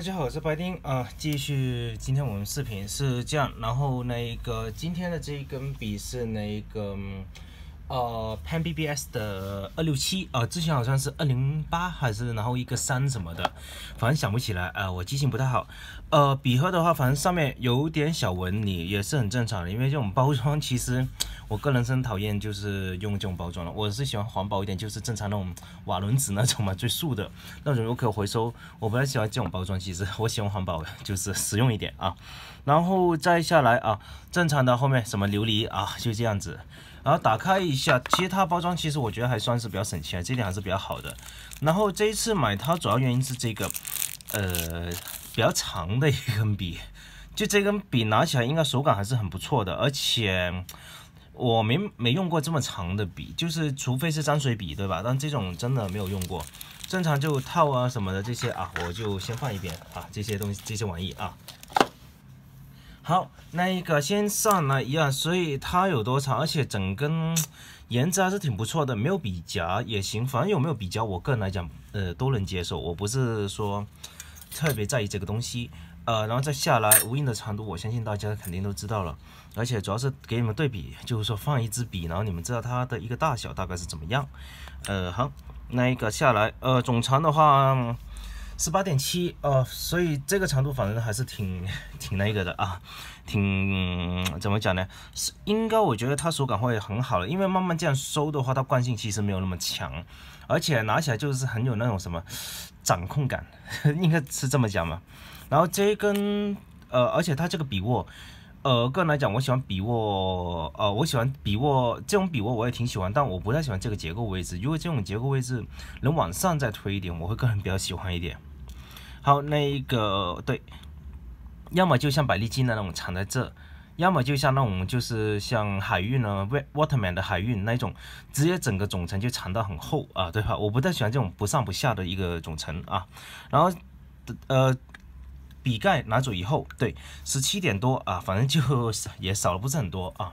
大家好，我是白丁啊。继续，今天我们视频是这样，然后那个今天的这一根笔是那个。呃，Pan BBS 的二六七，呃，之前好像是二零八，还是然后一个三什么的，反正想不起来，呃，我记性不太好。呃，笔盒的话，反正上面有点小纹理，也是很正常的，因为这种包装其实 我个人是很讨厌，就是用这种包装了。我是喜欢环保一点，就是正常那种瓦轮纸那种嘛，最素的那种，又可回收。我不太喜欢这种包装，其实 我喜欢环保，就是实用一点啊。然后再下来啊，正常的后面什么琉璃啊，就这样子。然后打开一下，其他包装其实我觉得还算是比较省钱，这点还是比较好的。然后这一次买它主要原因是这个，呃，比较长的一根笔，就这根笔拿起来应该手感还是很不错的，而且我没没用过这么长的笔，就是除非是沾水笔，对吧？但这种真的没有用过，正常就套啊什么的这些啊，我就先放一边啊，这些东西这些玩意啊。好，那一个先上来一样，所以它有多长，而且整根 颜值还是挺不错的，没有笔夹也行，反正有没有笔夹，我个人来讲，呃，都能接受，我不是说特别在意这个东西，呃，然后再下来无印的长度，我相信大家肯定都知道了，而且主要是给你们对比，就是说放一支笔，然后你们知道它的一个大小大概是怎么样，呃，好，那一个下来，呃，总长的话。十八点七，呃，所以这个长度反正还是挺 挺那个的啊，挺怎么讲呢？是应该我觉得它手感会很好了，因为慢慢这样收的话，它惯性其实没有那么强，而且拿起来就是很有那种什么掌控感，应该是这么讲嘛。然后这一根，呃，而且它这个笔握，呃，个人来讲，我喜欢笔握，呃，我喜欢笔握这种笔握我也挺喜欢，但我不太喜欢这个结构位置，如果这种结构位置能往上再推一点，我会个人比较喜欢一点。好，那一个对，要么就像百丽金的那种藏在这，要么就像那种就是像海运呢，waterman 的海运那种，直接整个总成就藏到很厚啊，对吧？我不太喜欢这种不上不下的一个总成啊。然后，呃，笔盖拿走以后，对，十七点多啊，反正就 也少了不是很多啊。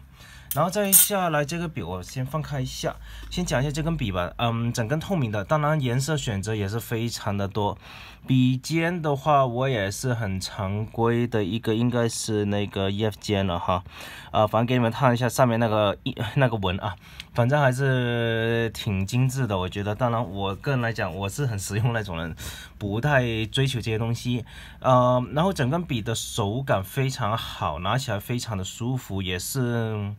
然后再下来这个笔，我先放开一下，先讲一下这根笔吧。嗯，整根透明的，当然颜色选择也是非常的多。笔尖的话，我也是很常规的一个，应该是那个 E F 尖了哈。啊，反正给你们看一下上面那个一 那个纹啊，反正还是挺精致的。我觉得，当然我个人来讲，我是很实用那种人，不太追求这些东西。呃，然后整根笔的手感非常好，拿起来非常的舒服，也是。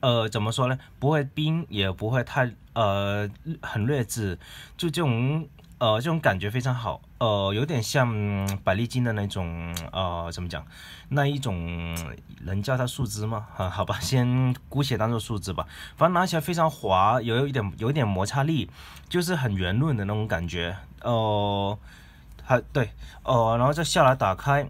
呃，怎么说呢？不会冰，也不会太呃很劣质，就这种呃这种感觉非常好。呃，有点像百利金的那种，呃，怎么讲？那一种能叫它树脂吗？啊，好吧，先姑且当做树脂吧。反正拿起来非常滑，有有一点有一点摩擦力，就是很圆润的那种感觉。哦，还对哦，然后再下来打开。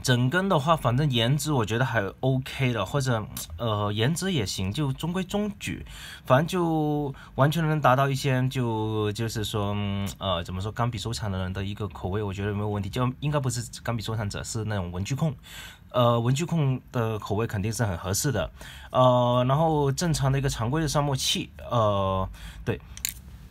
整根的话，反正颜值我觉得还 OK 的，或者，呃，颜值也行，就中规中矩，反正就完全能达到一些就就是说，呃，怎么说，钢笔收藏的人的一个口味，我觉得没有问题，就应该不是钢笔收藏者，是那种文具控，呃，文具控的口味肯定是很合适的，呃，然后正常的一个常规的沙漠器，呃，对。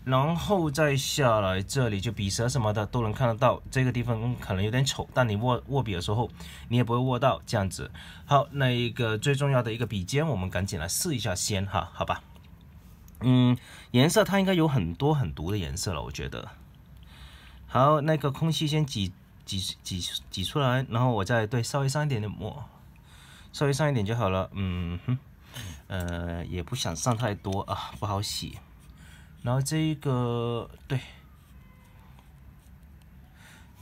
然后再下来这里就笔舌什么的都能看得到，这个地方可能有点丑，但你握握笔的时候你也不会握到这样子。好，那一个最重要的一个笔尖，我们赶紧来试一下先哈，好吧？嗯，颜色它应该有很多很毒的颜色了，我觉得。好，那个空气先挤挤挤挤出来，然后我再对稍微上一点点墨，稍微上一点就好了。嗯，呃，也不想上太多啊，不好洗。然后这一个对，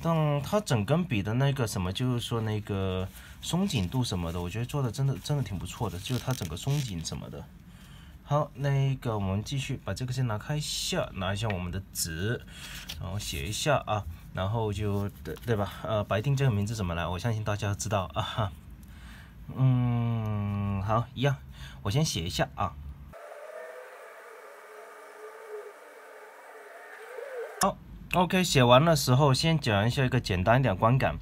但它整根笔的那个什么，就是说那个松紧度什么的，我觉得做的真的真的挺不错的，就是它整个松紧什么的。好，那个我们继续把这个先拿开一下，拿一下我们的纸，然后写一下啊，然后就对对吧？呃，白丁这个名字怎么来？我相信大家知道啊。嗯，好，一样，我先写一下啊。OK，写完的时候先讲一下一个简单一点观感，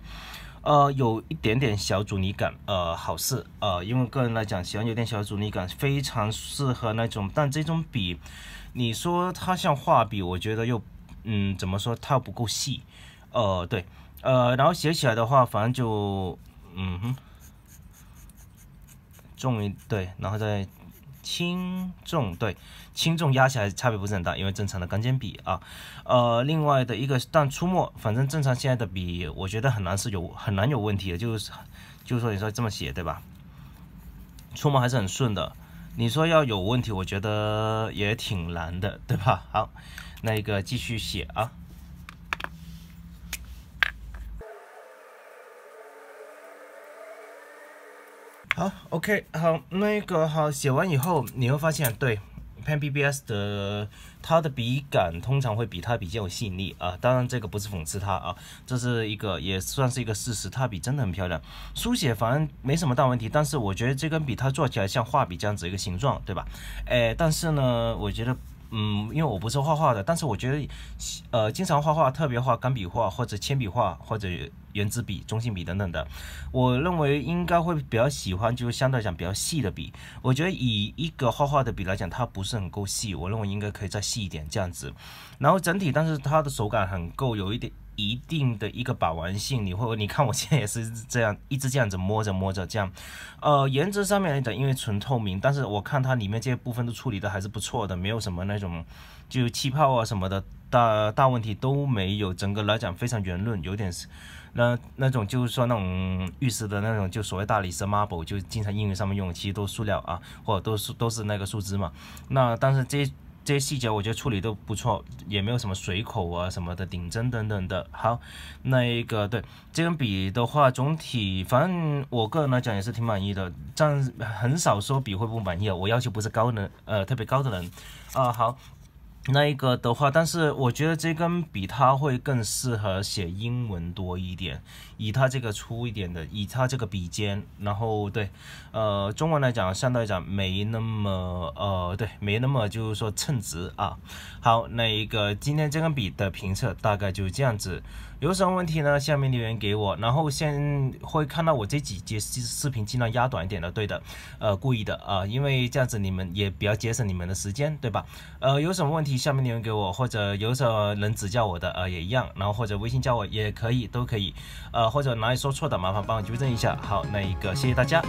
呃，有一点点小阻尼感，呃，好事，呃，因为个人来讲喜欢有点小阻尼感，非常适合那种。但这种笔，你说它像画笔，我觉得又，嗯，怎么说，它又不够细。呃，对，呃，然后写起来的话，反正就，嗯哼，重一，对，然后再。轻重对，轻重压起来差别不是很大，因为正常的钢尖笔啊，呃，另外的一个，但出墨，反正正常现在的笔，我觉得很难是有很难有问题的，就是就是说你说这么写对吧？出墨还是很顺的，你说要有问题，我觉得也挺难的，对吧？好，那一个继续写啊。好，OK，好，那个好，写完以后你会发现，对 p e n BBS 的它的笔杆通常会比它比较有吸引力啊，当然这个不是讽刺它啊，这是一个也算是一个事实，它笔真的很漂亮，书写反正没什么大问题，但是我觉得这根笔它做起来像画笔这样子一个形状，对吧？哎，但是呢，我觉得。嗯，因为我不是画画的，但是我觉得，呃，经常画画，特别画钢笔画或者铅笔画或者圆珠笔、中性笔等等的，我认为应该会比较喜欢，就是相对来讲比较细的笔。我觉得以一个画画的笔来讲，它不是很够细，我认为应该可以再细一点这样子。然后整体，但是它的手感很够，有一点。一定的一个把玩性，你会你看我现在也是这样，一直这样子摸着摸着这样，呃，颜值上面来讲，因为纯透明，但是我看它里面这些部分都处理的还是不错的，没有什么那种就气泡啊什么的，大大问题都没有。整个来讲非常圆润，有点是那那种就是说那种玉石的那种，就所谓大理石 marble，就经常英语上面用，其实都塑料啊，或者都是都是那个树脂嘛。那但是这。这些细节我觉得处理都不错，也没有什么水口啊什么的顶针等等的。好，那一个对这根笔的话，总体反正我个人来讲也是挺满意的，但很少说笔会不满意。我要求不是高能，呃，特别高的人。啊，好。那一个的话，但是我觉得这根笔它会更适合写英文多一点，以它这个粗一点的，以它这个笔尖，然后对，呃，中文来讲相对来讲没那么，呃，对，没那么就是说称职啊。好，那一个今天这根笔的评测大概就是这样子，有什么问题呢？下面留言给我，然后先会看到我这几节视视频尽量压短一点的，对的，呃，故意的啊，因为这样子你们也比较节省你们的时间，对吧？呃，有什么问题？下面留言给我，或者有什能指教我的，呃，也一样。然后或者微信加我也可以，都可以。呃，或者哪里说错的，麻烦帮我纠正一下。好，那一个，谢谢大家。